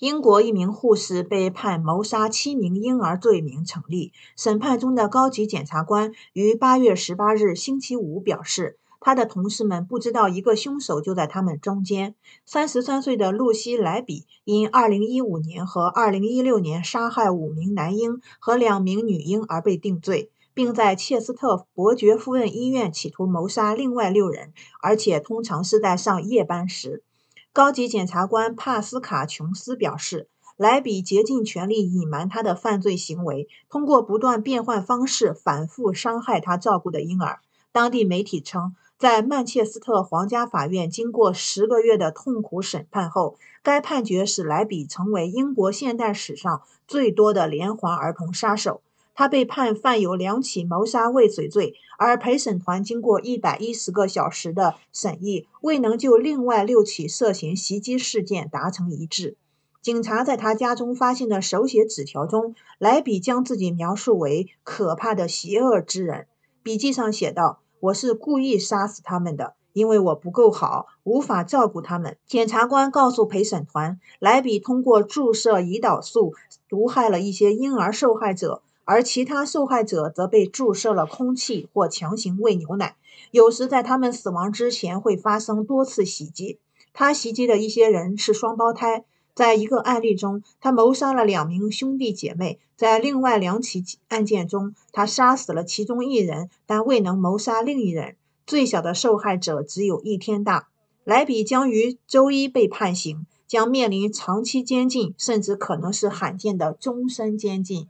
英国一名护士被判谋杀七名婴儿罪名成立。审判中的高级检察官于八月十八日星期五表示，他的同事们不知道一个凶手就在他们中间。三十三岁的露西·莱比因二零一五年和二零一六年杀害五名男婴和两名女婴而被定罪，并在切斯特伯爵夫人医院企图谋杀另外六人，而且通常是在上夜班时。高级检察官帕斯卡琼斯表示，莱比竭尽全力隐瞒他的犯罪行为，通过不断变换方式，反复伤害他照顾的婴儿。当地媒体称，在曼彻斯特皇家法院经过十个月的痛苦审判后，该判决使莱比成为英国现代史上最多的连环儿童杀手。他被判犯有两起谋杀未遂罪，而陪审团经过一百一十个小时的审议，未能就另外六起涉嫌袭击事件达成一致。警察在他家中发现的手写纸条中，莱比将自己描述为可怕的邪恶之人。笔记上写道：“我是故意杀死他们的，因为我不够好，无法照顾他们。”检察官告诉陪审团，莱比通过注射胰岛素毒害了一些婴儿受害者。而其他受害者则被注射了空气或强行喂牛奶，有时在他们死亡之前会发生多次袭击。他袭击的一些人是双胞胎，在一个案例中，他谋杀了两名兄弟姐妹；在另外两起案件中，他杀死了其中一人，但未能谋杀另一人。最小的受害者只有一天大。莱比将于周一被判刑，将面临长期监禁，甚至可能是罕见的终身监禁。